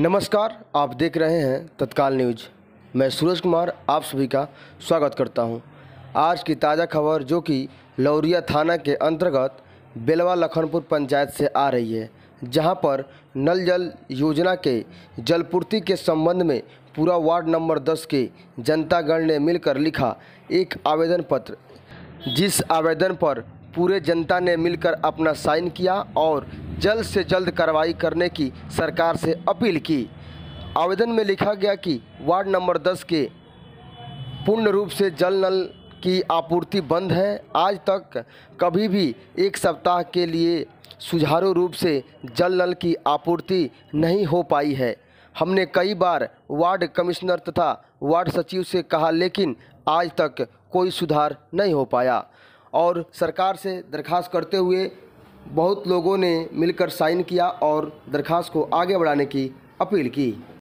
नमस्कार आप देख रहे हैं तत्काल न्यूज मैं सूरज कुमार आप सभी का स्वागत करता हूं। आज की ताज़ा खबर जो कि लौरिया थाना के अंतर्गत बेलवा लखनपुर पंचायत से आ रही है जहां पर नल जल योजना के जलपूर्ति के संबंध में पूरा वार्ड नंबर 10 के जनतागण ने मिलकर लिखा एक आवेदन पत्र जिस आवेदन पर पूरे जनता ने मिलकर अपना साइन किया और जल्द से जल्द कार्रवाई करने की सरकार से अपील की आवेदन में लिखा गया कि वार्ड नंबर 10 के पूर्ण रूप से जल नल की आपूर्ति बंद है आज तक कभी भी एक सप्ताह के लिए सुझारू रूप से जल नल की आपूर्ति नहीं हो पाई है हमने कई बार वार्ड कमिश्नर तथा वार्ड सचिव से कहा लेकिन आज तक कोई सुधार नहीं हो पाया और सरकार से दरखास्त करते हुए बहुत लोगों ने मिलकर साइन किया और दरखास्त को आगे बढ़ाने की अपील की